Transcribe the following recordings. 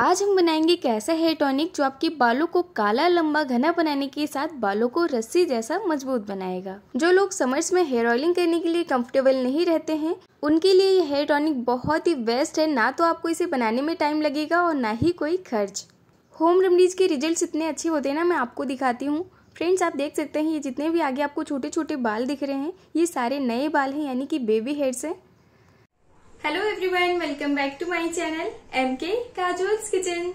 आज हम बनाएंगे एक ऐसा हेयर टॉनिक जो आपके बालों को काला लंबा घना बनाने के साथ बालों को रस्सी जैसा मजबूत बनाएगा जो लोग समर्स में हेयर ऑयलिंग करने के लिए कंफर्टेबल नहीं रहते हैं उनके लिए ये हेयर टॉनिक बहुत ही बेस्ट है ना तो आपको इसे बनाने में टाइम लगेगा और ना ही कोई खर्च होम रेमडीज़ के रिजल्ट इतने अच्छे होते हैं ना मैं आपको दिखाती हूँ फ्रेंड्स आप देख सकते हैं ये जितने भी आगे आपको छोटे छोटे बाल दिख रहे हैं ये सारे नए बाल हैं यानी कि बेबी हेयर्स हैं hello everyone welcome back to my channel MK Kajol's kitchen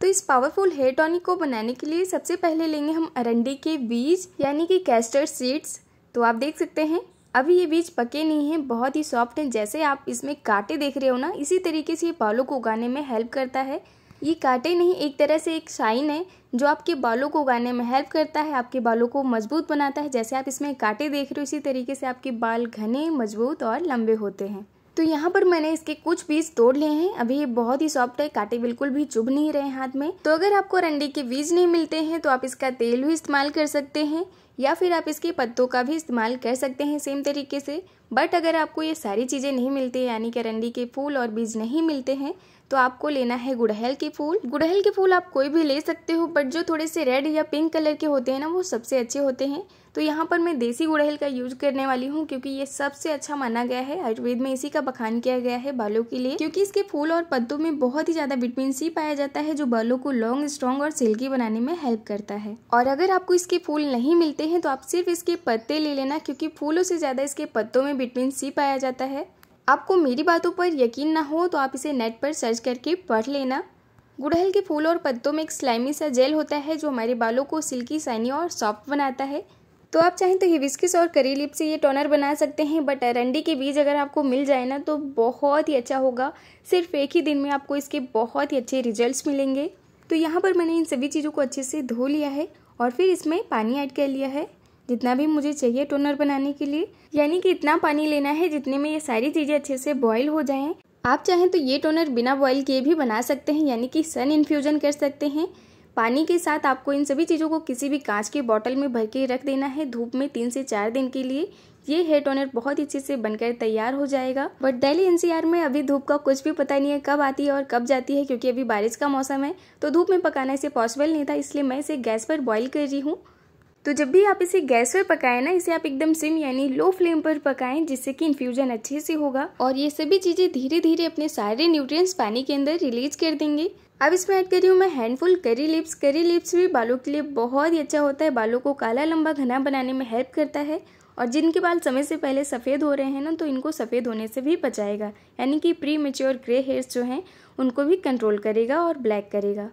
तो इस पावरफुल हेयर टॉनिक को बनाने के लिए सबसे पहले लेंगे हम अरंडी के बीज यानी कि कैस्टर सीड्स तो आप देख सकते हैं अभी ये बीज पके नहीं हैं बहुत ही सॉफ्ट हैं जैसे आप इसमें कांटे देख रहे हो ना इसी तरीके से ये बालों को उगाने में हेल्प करता है ये कांटे नहीं एक तरह से एक शाइन है जो आपके बालों को उगाने में हेल्प करता है आपके बालों को मजबूत बनाता है जैसे आप इसमें कांटे देख रहे हो इसी तरीके से आपके बाल घने मजबूत और लंबे होते हैं तो यहाँ पर मैंने इसके कुछ पीस तोड़ लिए हैं अभी ये बहुत ही सॉफ्ट है काटे बिल्कुल भी चुभ नहीं रहे हाथ में तो अगर आपको रंडे के बीज नहीं मिलते हैं तो आप इसका तेल भी इस्तेमाल कर सकते हैं या फिर आप इसके पत्तों का भी इस्तेमाल कर सकते हैं सेम तरीके से बट अगर आपको ये सारी चीज़ें नहीं मिलती यानी कि अरंडी के फूल और बीज नहीं मिलते हैं तो आपको लेना है गुड़हल के फूल गुड़हल के फूल आप कोई भी ले सकते हो बट जो थोड़े से रेड या पिंक कलर के होते हैं ना वो सबसे अच्छे होते हैं तो यहाँ पर मैं देसी गुड़हल का यूज करने वाली हूँ क्योंकि ये सबसे अच्छा माना गया है आयुर्वेद में इसी का बखान किया गया है बालों के लिए क्योंकि इसके फूल और पत्तों में बहुत ही ज्यादा विटामिन सी पाया जाता है जो बालों को लॉन्ग स्ट्रॉन्ग और सिल्की बनाने में हेल्प करता है और अगर आपको इसके फूल नहीं मिलते हैं तो आप सिर्फ इसके पत्ते ले लेना क्योंकि फूलों से ज्यादा इसके पत्तों में विटामिन सी पाया जाता है आपको मेरी बातों पर यकीन ना हो तो आप इसे नेट पर सर्च करके पढ़ लेना गुड़हल के फूल और पत्तों में एक स्लाइमी सा जेल होता है जो हमारे बालों को सिल्की साइनी और सॉफ्ट बनाता है तो आप चाहें तो हिविस्किस और करी लिप से ये टोनर बना सकते हैं बट अरंडी के बीज अगर आपको मिल जाए ना तो बहुत ही अच्छा होगा सिर्फ एक ही दिन में आपको इसके बहुत ही अच्छे रिजल्ट मिलेंगे तो यहाँ पर मैंने इन सभी चीज़ों को अच्छे से धो लिया है और फिर इसमें पानी ऐड कर लिया है जितना भी मुझे चाहिए टोनर बनाने के लिए यानी कि इतना पानी लेना है जितने में ये सारी चीज़ें अच्छे से बॉयल हो जाएं आप चाहें तो ये टोनर बिना बॉयल किए भी बना सकते हैं यानी कि सन इन्फ्यूजन कर सकते हैं पानी के साथ आपको इन सभी चीज़ों को किसी भी कांच के बॉटल में भर के रख देना है धूप में तीन से चार दिन के लिए ये हेयर टोनर बहुत अच्छे से बनकर तैयार हो जाएगा बट दिल्ली एनसीआर में अभी धूप का कुछ भी पता नहीं है कब आती है और कब जाती है क्योंकि अभी बारिश का मौसम है तो धूप में पकाना इसे पॉसिबल नहीं था इसलिए मैं इसे गैस पर बॉईल कर रही हूँ तो जब भी आप इसे गैस पर पकाएं ना इसे आप एकदम सिम यानी लो फ्लेम पर पकाएं जिससे कि इन्फ्यूजन अच्छे से होगा और ये सभी चीज़ें धीरे धीरे अपने सारे न्यूट्रिएंट्स पानी के अंदर रिलीज कर देंगे अब इसमें ऐड करी हूँ मैं हैंडफुल करी लिप्स करी लिप्स भी बालों के लिए बहुत ही अच्छा होता है बालों को काला लंबा घना बनाने में हेल्प करता है और जिनके बाल समय से पहले सफ़ेद हो रहे हैं ना तो इनको सफ़ेद होने से भी बचाएगा यानी कि प्री मेच्योर ग्रे हेयर्स जो हैं उनको भी कंट्रोल करेगा और ब्लैक करेगा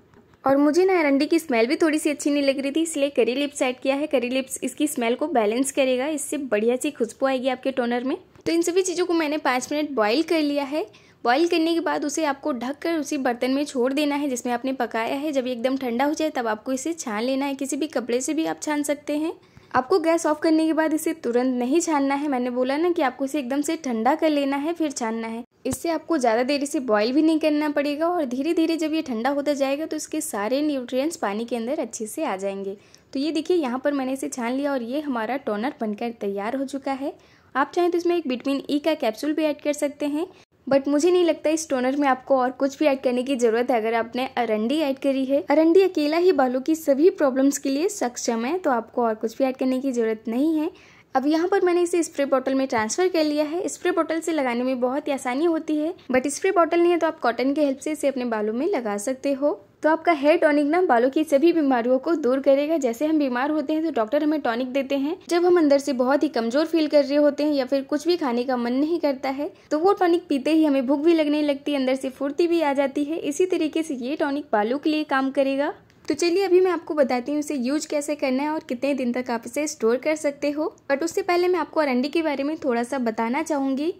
और मुझे ना अरंडी की स्मेल भी थोड़ी सी अच्छी नहीं लग रही थी इसलिए करी लिप्स ऐड किया है करी लिप्स इसकी स्मेल को बैलेंस करेगा इससे बढ़िया सी खुशबू आएगी आपके टोनर में तो इन सभी चीज़ों को मैंने पाँच मिनट बॉईल कर लिया है बॉईल करने के बाद उसे आपको ढक कर उसी बर्तन में छोड़ देना है जिसमें आपने पकाया है जब एकदम ठंडा हो जाए तब आपको इसे छान लेना है किसी भी कपड़े से भी आप छान सकते हैं आपको गैस ऑफ करने के बाद इसे तुरंत नहीं छानना है मैंने बोला ना कि आपको इसे एकदम से ठंडा कर लेना है फिर छानना है इससे आपको ज़्यादा देरी से बॉईल भी नहीं करना पड़ेगा और धीरे धीरे जब ये ठंडा होता जाएगा तो इसके सारे न्यूट्रिएंट्स पानी के अंदर अच्छे से आ जाएंगे तो ये देखिए यहाँ पर मैंने इसे छान लिया और ये हमारा टोनर बनकर तैयार हो चुका है आप चाहें तो इसमें एक विटामिन ई e का कैप्सूल भी ऐड कर सकते हैं बट मुझे नहीं लगता इस टोनर में आपको और कुछ भी ऐड करने की जरूरत है अगर आपने अरंडी ऐड करी है अरंडी अकेला ही बालों की सभी प्रॉब्लम्स के लिए सक्षम है तो आपको और कुछ भी ऐड करने की जरूरत नहीं है अब यहाँ पर मैंने इसे स्प्रे बॉटल में ट्रांसफर कर लिया है स्प्रे बॉटल से लगाने में बहुत ही आसानी होती है बट स्प्रे बॉटल नहीं है तो आप कॉटन के हेल्प से इसे अपने बालों में लगा सकते हो तो आपका हेयर टॉनिक ना बालों की सभी बीमारियों को दूर करेगा जैसे हम बीमार होते हैं तो डॉक्टर हमें टॉनिक देते हैं जब हम अंदर से बहुत ही कमजोर फील कर रहे होते हैं या फिर कुछ भी खाने का मन नहीं करता है तो वो टॉनिक पीते ही हमें भूख भी लगने लगती है अंदर से फुर्ती भी आ जाती है इसी तरीके से ये टॉनिक बालों के लिए काम करेगा तो चलिए अभी मैं आपको बताती हूँ इसे यूज कैसे करना है और कितने दिन तक आप इसे स्टोर कर सकते हो बट उससे पहले मैं आपको अरंडी के बारे में थोड़ा सा बताना चाहूँगी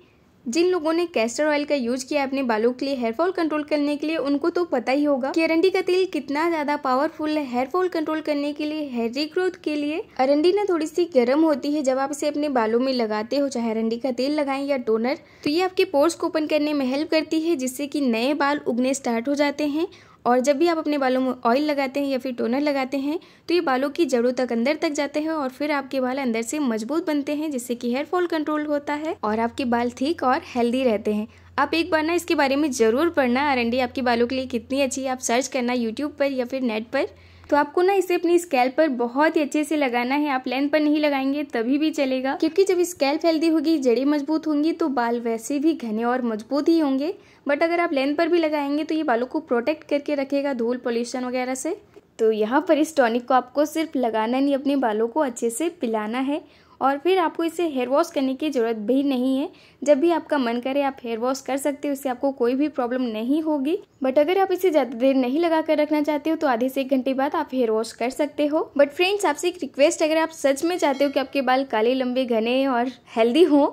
जिन लोगों ने कैस्टर ऑयल का यूज किया अपने बालों के लिए हेयर फॉल कंट्रोल करने के लिए उनको तो पता ही होगा कि अरंडी का तेल कितना ज्यादा पावरफुल है हेयर फॉल कंट्रोल करने के लिए हेयर रिग्रोथ के लिए अरंडी ना थोड़ी सी गर्म होती है जब आप इसे अपने बालों में लगाते हो चाहे अरंडी का तेल लगाएं या टोनर तो ये आपके पोर्स को ओपन करने में हेल्प करती है जिससे की नए बाल उगने स्टार्ट हो जाते हैं और जब भी आप अपने बालों में ऑयल लगाते हैं या फिर टोनर लगाते हैं तो ये बालों की जड़ों तक अंदर तक जाते हैं और फिर आपके बाल अंदर से मजबूत बनते हैं जिससे कि हेयर फॉल कंट्रोल होता है और आपके बाल ठीक और हेल्दी रहते हैं आप एक बार ना इसके बारे में ज़रूर पढ़ना आर आपके बालों के लिए कितनी अच्छी है आप सर्च करना यूट्यूब पर या फिर नेट पर तो आपको ना इसे अपनी स्कैल्प पर बहुत ही अच्छे से लगाना है आप लेंथ पर नहीं लगाएंगे तभी भी चलेगा क्योंकि जब स्कैल्प हेल्दी होगी जड़ी मजबूत होंगी तो बाल वैसे भी घने और मजबूत ही होंगे बट अगर आप लेंथ पर भी लगाएंगे तो ये बालों को प्रोटेक्ट करके रखेगा धूल पॉल्यूशन वगैरह से तो यहाँ पर इस टॉनिक को आपको सिर्फ लगाना नहीं अपने बालों को अच्छे से पिलाना है और फिर आपको इसे हेयर वॉश करने की ज़रूरत भी नहीं है जब भी आपका मन करे आप हेयर वॉश कर सकते हो इससे आपको कोई भी प्रॉब्लम नहीं होगी बट अगर आप इसे ज़्यादा देर नहीं लगा कर रखना चाहते हो तो आधे से एक घंटे बाद आप हेयर वॉश कर सकते हो बट फ्रेंड्स आपसे एक रिक्वेस्ट अगर आप सच में चाहते हो कि आपके बाल काले लंबे घने और हेल्दी हों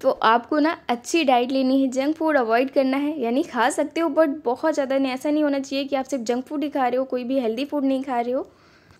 तो आपको ना अच्छी डाइट लेनी है जंक फूड अवॉइड करना है यानी खा सकते हो बट बहुत ज़्यादा नहीं ऐसा नहीं होना चाहिए कि आप सिर्फ जंक फूड ही खा रहे हो कोई भी हेल्दी फूड नहीं खा रहे हो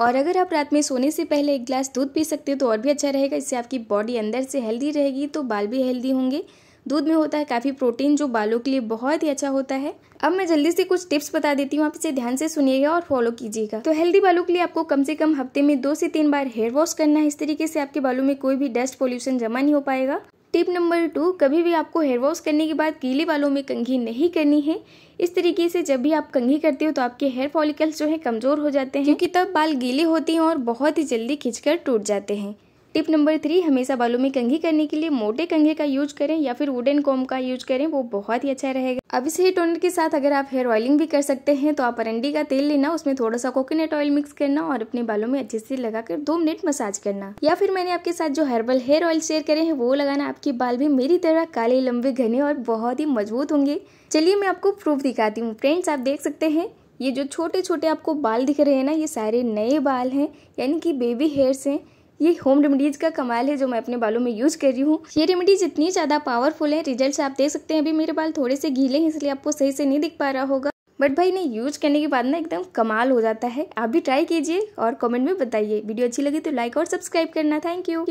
और अगर आप रात में सोने से पहले एक गिलास दूध पी सकते हो तो और भी अच्छा रहेगा इससे आपकी बॉडी अंदर से हेल्दी रहेगी तो बाल भी हेल्दी होंगे दूध में होता है काफ़ी प्रोटीन जो बालों के लिए बहुत ही अच्छा होता है अब मैं जल्दी से कुछ टिप्स बता देती हूँ आप इसे ध्यान से सुनिएगा और फॉलो कीजिएगा तो हेल्दी बालों के लिए आपको कम से कम हफ्ते में दो से तीन बार हेयर वॉश करना है इस तरीके से आपके बालों में कोई भी डस्ट पॉल्यूशन जमा नहीं हो पाएगा टिप नंबर टू कभी भी आपको हेयर वॉश करने के बाद गीले बालों में कंघी नहीं करनी है इस तरीके से जब भी आप कंघी करते हो तो आपके हेयर फॉलिकल्स जो हैं कमज़ोर हो जाते हैं क्योंकि तब बाल गीले होते हैं और बहुत ही जल्दी खींचकर टूट जाते हैं टिप नंबर थ्री हमेशा बालों में कंघी करने के लिए मोटे कंघे का यूज करें या फिर वुडन कॉम का यूज करें वो बहुत ही अच्छा रहेगा अब इसी टोनर के साथ अगर आप हेयर ऑयलिंग भी कर सकते हैं तो आप अरंडी का तेल लेना उसमें थोड़ा सा कोकोनट ऑयल मिक्स करना और अपने बालों में अच्छे से लगाकर दो मिनट मसाज करना या फिर मैंने आपके साथ जो हर्बल हेयर ऑयल शेयर करे हैं वो लगाना आपके बाल भी मेरी तरह काले लंबे घने और बहुत ही मजबूत होंगे चलिए मैं आपको प्रूफ दिखाती हूँ फ्रेंड्स आप देख सकते हैं ये जो छोटे छोटे आपको बाल दिख रहे हैं ना ये सारे नए बाल हैं यानी कि बेबी हेयर्स हैं ये होम रेमेडीज का कमाल है जो मैं अपने बालों में यूज कर रही हूँ ये रेमेडीज इतनी ज़्यादा पावरफुल है रिजल्ट आप देख सकते हैं अभी मेरे बाल थोड़े से गीले हैं इसलिए आपको सही से नहीं दिख पा रहा होगा बट भाई नहीं यूज करने के बाद ना एकदम कमाल हो जाता है आप भी ट्राई कीजिए और कमेंट में बताइए वीडियो अच्छी लगी तो लाइक और सब्सक्राइब करना थैंक यू